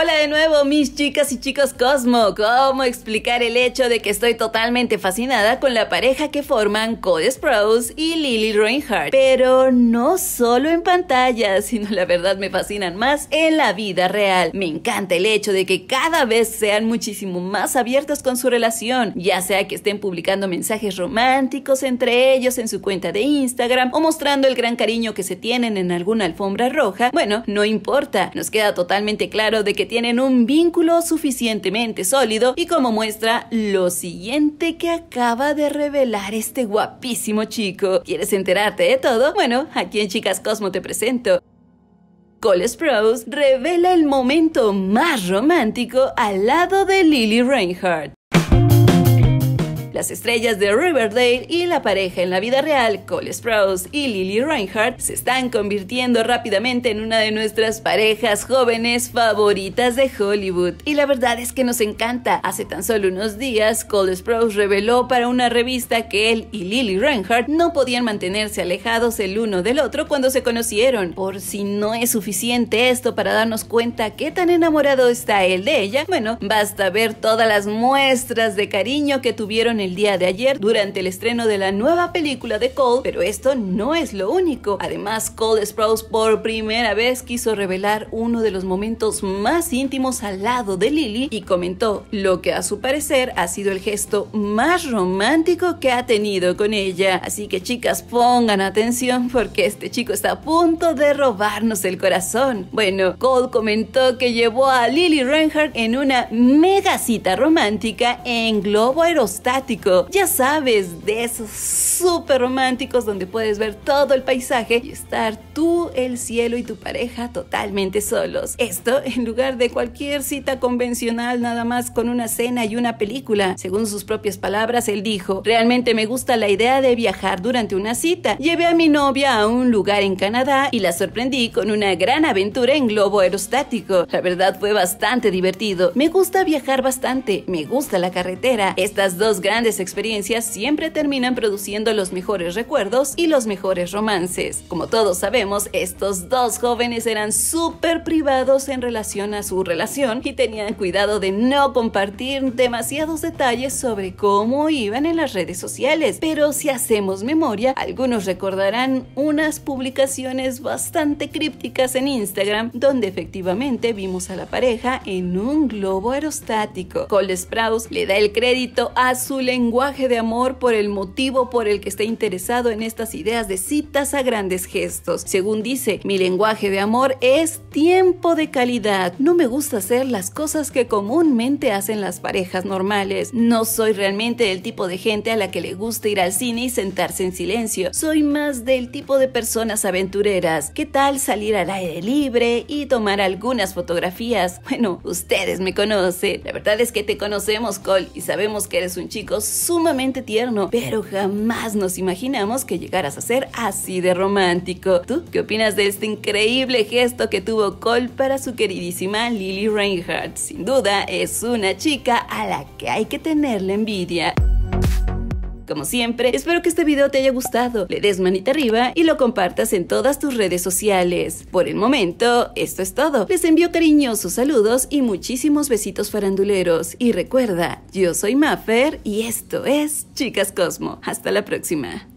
Hola de nuevo mis chicas y chicos Cosmo, ¿cómo explicar el hecho de que estoy totalmente fascinada con la pareja que forman Cody Sprouse y Lily Reinhardt? Pero no solo en pantalla, sino la verdad me fascinan más en la vida real. Me encanta el hecho de que cada vez sean muchísimo más abiertos con su relación, ya sea que estén publicando mensajes románticos entre ellos en su cuenta de Instagram o mostrando el gran cariño que se tienen en alguna alfombra roja, bueno, no importa, nos queda totalmente claro de que tienen un vínculo suficientemente sólido y como muestra lo siguiente que acaba de revelar este guapísimo chico. ¿Quieres enterarte de todo? Bueno, aquí en Chicas Cosmo te presento. Cole Sprouse revela el momento más romántico al lado de Lily Reinhardt. Las estrellas de Riverdale y la pareja en la vida real, Cole Sprouse y Lily Reinhardt, se están convirtiendo rápidamente en una de nuestras parejas jóvenes favoritas de Hollywood. Y la verdad es que nos encanta. Hace tan solo unos días, Cole Sprouse reveló para una revista que él y Lily Reinhardt no podían mantenerse alejados el uno del otro cuando se conocieron. Por si no es suficiente esto para darnos cuenta qué tan enamorado está él de ella, bueno, basta ver todas las muestras de cariño que tuvieron en el día de ayer durante el estreno de la nueva película de Cole, pero esto no es lo único. Además, Cole Sprouse por primera vez quiso revelar uno de los momentos más íntimos al lado de Lily y comentó lo que a su parecer ha sido el gesto más romántico que ha tenido con ella. Así que chicas, pongan atención porque este chico está a punto de robarnos el corazón. Bueno, Cole comentó que llevó a Lily Reinhardt en una mega cita romántica en globo aerostático ya sabes, de esos súper románticos donde puedes ver todo el paisaje y estar tú, el cielo y tu pareja totalmente solos. Esto en lugar de cualquier cita convencional nada más con una cena y una película. Según sus propias palabras, él dijo, realmente me gusta la idea de viajar durante una cita. Llevé a mi novia a un lugar en Canadá y la sorprendí con una gran aventura en globo aerostático. La verdad fue bastante divertido. Me gusta viajar bastante, me gusta la carretera. Estas dos grandes experiencias siempre terminan produciendo los mejores recuerdos y los mejores romances. Como todos sabemos, estos dos jóvenes eran súper privados en relación a su relación y tenían cuidado de no compartir demasiados detalles sobre cómo iban en las redes sociales. Pero si hacemos memoria, algunos recordarán unas publicaciones bastante crípticas en Instagram donde efectivamente vimos a la pareja en un globo aerostático. Cole Sprouse le da el crédito a su lenguaje lenguaje de amor por el motivo por el que esté interesado en estas ideas de citas a grandes gestos. Según dice, mi lenguaje de amor es tiempo de calidad. No me gusta hacer las cosas que comúnmente hacen las parejas normales. No soy realmente el tipo de gente a la que le gusta ir al cine y sentarse en silencio. Soy más del tipo de personas aventureras. ¿Qué tal salir al aire libre y tomar algunas fotografías? Bueno, ustedes me conocen. La verdad es que te conocemos, Cole, y sabemos que eres un chico sumamente tierno, pero jamás nos imaginamos que llegaras a ser así de romántico. ¿Tú qué opinas de este increíble gesto que tuvo Cole para su queridísima Lily Reinhardt? Sin duda, es una chica a la que hay que tenerle envidia. Como siempre, espero que este video te haya gustado, le des manita arriba y lo compartas en todas tus redes sociales. Por el momento, esto es todo. Les envío cariñosos saludos y muchísimos besitos faranduleros. Y recuerda, yo soy Maffer y esto es Chicas Cosmo. Hasta la próxima.